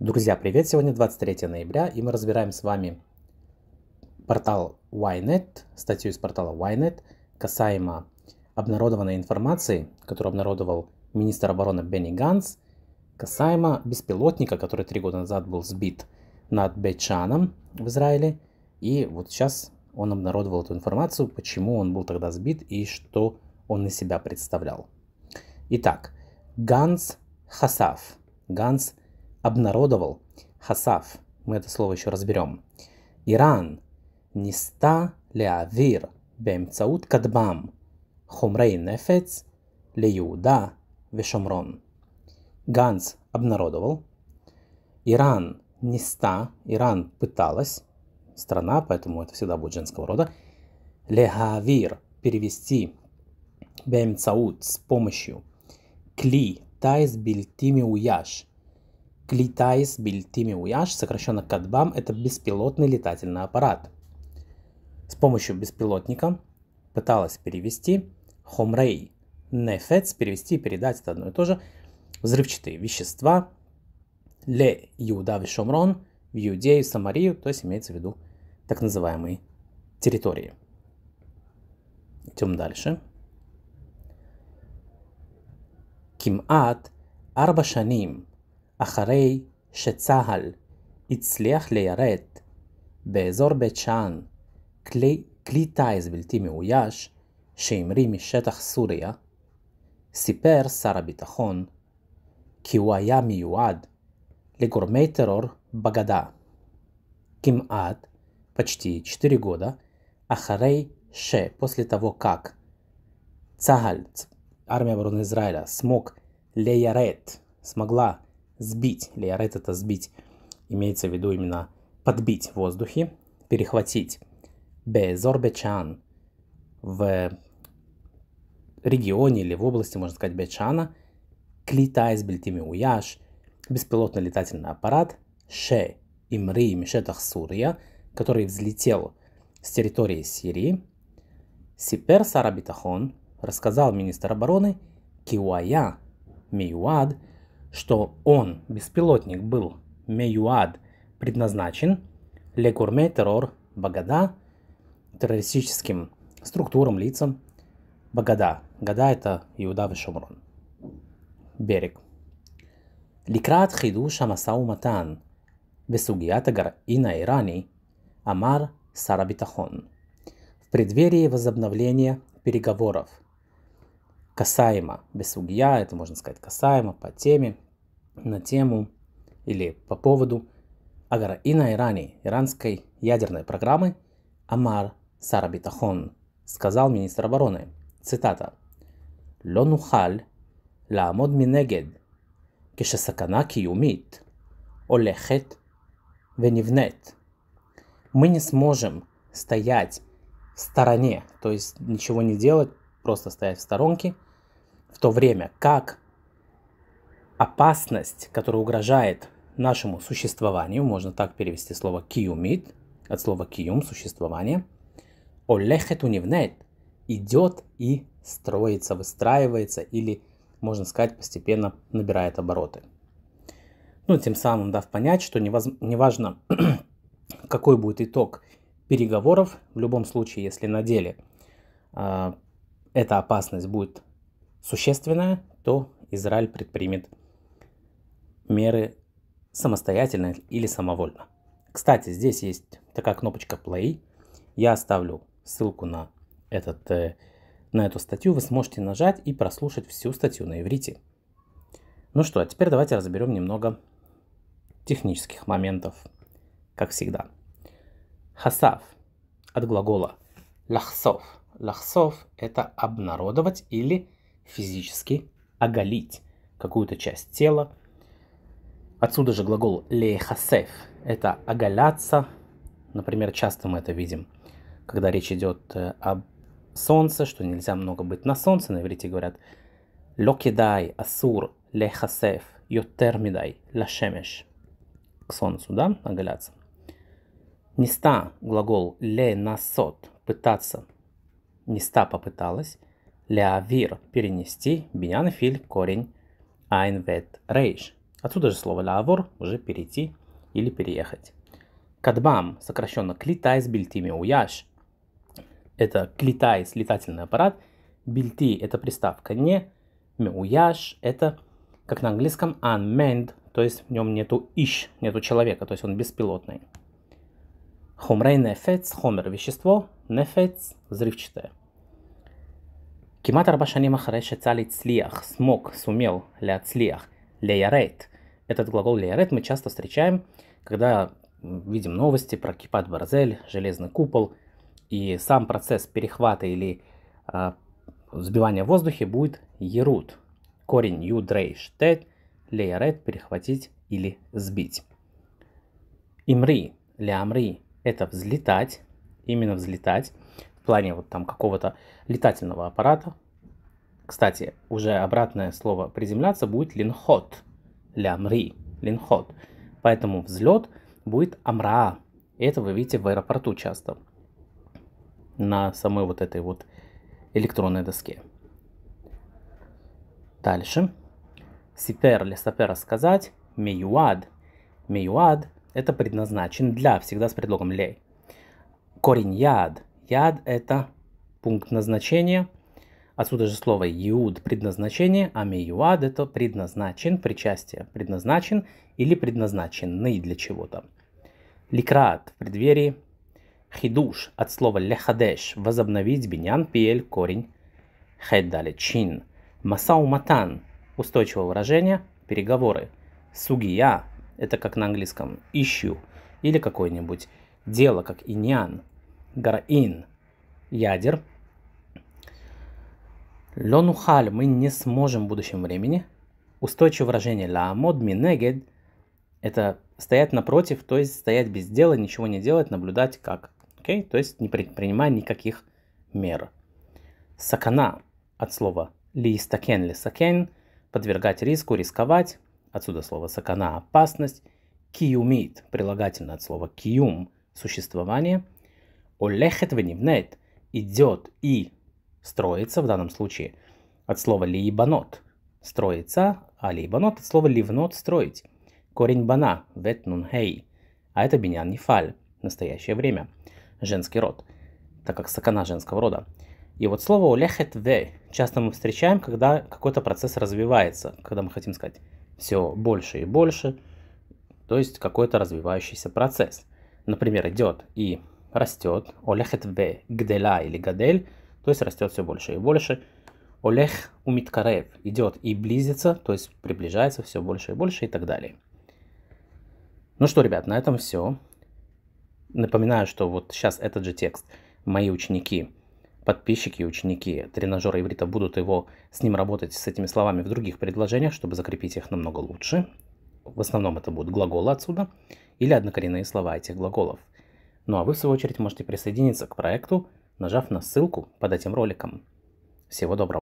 Друзья, привет! Сегодня 23 ноября, и мы разбираем с вами портал Ynet, статью из портала Ynet, касаемо обнародованной информации, которую обнародовал министр обороны Бенни Ганс, касаемо беспилотника, который три года назад был сбит над Бейчаном в Израиле. И вот сейчас он обнародовал эту информацию, почему он был тогда сбит и что он из себя представлял. Итак, Ганс Хасав. Ганс обнародовал Хасав, мы это слово еще разберем, Иран, Ниста Леавир, Бемцаут Кадбам, Хумрей Нефец, Леюда, Вешомрон. Ганс обнародовал. Иран Ниста, Иран пыталась, страна, поэтому это всегда будет женского рода. Легавир перевести Бемцаут с помощью Кли Тайс Бильтими Уяш Клитайс Уяш сокращенно КАДБАМ, это беспилотный летательный аппарат. С помощью беспилотника пыталась перевести Хомрей Нефец, перевести и передать это одно и то же, взрывчатые вещества, Ле Иуда в Шомрон, в Иудею, Самарию, то есть имеется в виду так называемые территории. Идем дальше. Кимат Арбашаним אחרי שצה"ל הצליח ליירט באזור בית שאן כלי, כלי טיס בלתי מאויש שהמריא משטח סוריה, סיפר שר הביטחון כי הוא היה מיועד לגורמי טרור בגדה. כמעט, פצ'תי 4 גודה אחרי שפוסלי תבוא כך, צה"ל, ארמיה ברון איזרעאלה, סמוק ליירט, סמגלה сбить, или right это сбить, имеется в виду именно подбить в воздухе, перехватить Безорбечан в регионе или в области, можно сказать, Бечана, клитайс бельтими уяш, беспилотный летательный аппарат Ше Имри Мишетах Сурия, который взлетел с территории Сирии, Сипер Сарабитахон рассказал министр обороны Киуая Миюад – что он, беспилотник, был Меюад, предназначен Ле Курме Террор Багада террористическим структурам, лицам Багада. Гада – это Иудав и Шумрон. Берег. לקראת חידוש המשא ומתן בסוגיית и на Иране Амар Сарабитахон. в преддверии возобновления переговоров касаемо бесугия, это можно сказать касаемо по теме, на тему или по поводу и на иране иранской ядерной программы, Амар Сарабитахон, сказал министр обороны, цитата, «Ло нухаль минегед מנגד כשסכנה קיומית הולכת ונבנית. Мы не сможем стоять в стороне, то есть ничего не делать, просто стоять в сторонке – в то время как опасность, которая угрожает нашему существованию, можно так перевести слово киумит, от слова киум, существование, олехет унивнет, идет и строится, выстраивается или, можно сказать, постепенно набирает обороты. Ну, тем самым дав понять, что неважно, какой будет итог переговоров, в любом случае, если на деле э, эта опасность будет существенное, то Израиль предпримет меры самостоятельно или самовольно. Кстати, здесь есть такая кнопочка play. Я оставлю ссылку на, этот, э, на эту статью. Вы сможете нажать и прослушать всю статью на иврите. Ну что, а теперь давайте разберем немного технических моментов, как всегда. Хасав от глагола лахсов. Лахсов – это обнародовать или обнародовать физически оголить какую-то часть тела. Отсюда же глагол лейхасеф – это оголяться. Например, часто мы это видим, когда речь идет э, об солнце, что нельзя много быть на солнце, на иврите говорят «Локидай асур лехасеф йотермидай лашемеш» к солнцу, да, оголяться. Неста глагол ле насот пытаться. Неста попыталась лявир – перенести, бинянфиль – корень, айнвет – рейш. Отсюда же слово лавор – уже перейти или переехать. Кадбам, сокращенно клитайс бильтими уяш. Это клитайс – летательный аппарат. Бильти – это приставка не. Меуяш – это, как на английском, unmanned, то есть в нем нету ищ, нету человека, то есть он беспилотный. Хумрей нефец, хомер – вещество, нефец – взрывчатое. כמעט ארבע שנים אחרי שצה"ל הצליח, смог, сумел, להצליח, ליירט. Этот глагол лейрет мы часто встречаем, когда видим новости про Кипат Барзель, железный купол, и сам процесс перехвата или э, а, сбивания в воздухе будет ерут. Корень юдрейштет, лейрет, перехватить или сбить. Имри, лямри – это взлетать, именно взлетать плане вот там какого-то летательного аппарата. Кстати, уже обратное слово приземляться будет линхот, лямри, линхот. Поэтому взлет будет амраа. Это вы видите в аэропорту часто на самой вот этой вот электронной доске. Дальше. Сипер или сапера сказать. Меюад. Меюад – это предназначен для, всегда с предлогом лей. Корень яд – Яд – это пункт назначения. Отсюда же слово «юд» – предназначение, а «миюад» – это предназначен, причастие, предназначен или предназначенный для чего-то. Ликрат – в преддверии. Хидуш – от слова «лехадеш» – возобновить, бинян, пиель, корень, хеддали, чин. Масауматан – устойчивое выражение, переговоры. Сугия – это как на английском «ищу» или какое-нибудь дело, как иньян – Гарин ядер. Лонухаль мы не сможем в будущем времени. Устойчивое выражение ла мод минегед это стоять напротив, то есть стоять без дела, ничего не делать, наблюдать как. Okay? То есть не принимая никаких мер. Сакана от слова листакен лисакен, подвергать риску, рисковать. Отсюда слово сакана опасность. Киумит, прилагательное от слова киум, существование – Олехет венивнет идет и строится в данном случае от слова либанот строится, а либанот от слова ливнот строить. Корень бана вет хей, а это бинян нефаль, настоящее время, женский род, так как сакана женского рода. И вот слово олехет ве часто мы встречаем, когда какой-то процесс развивается, когда мы хотим сказать все больше и больше, то есть какой-то развивающийся процесс. Например, идет и растет, олехет в гдела или гадель, то есть растет все больше и больше. Олех умиткарев идет и близится, то есть приближается все больше и больше и так далее. Ну что, ребят, на этом все. Напоминаю, что вот сейчас этот же текст мои ученики, подписчики и ученики тренажера иврита будут его с ним работать с этими словами в других предложениях, чтобы закрепить их намного лучше. В основном это будут глаголы отсюда или однокоренные слова этих глаголов. Ну а вы в свою очередь можете присоединиться к проекту, нажав на ссылку под этим роликом. Всего доброго.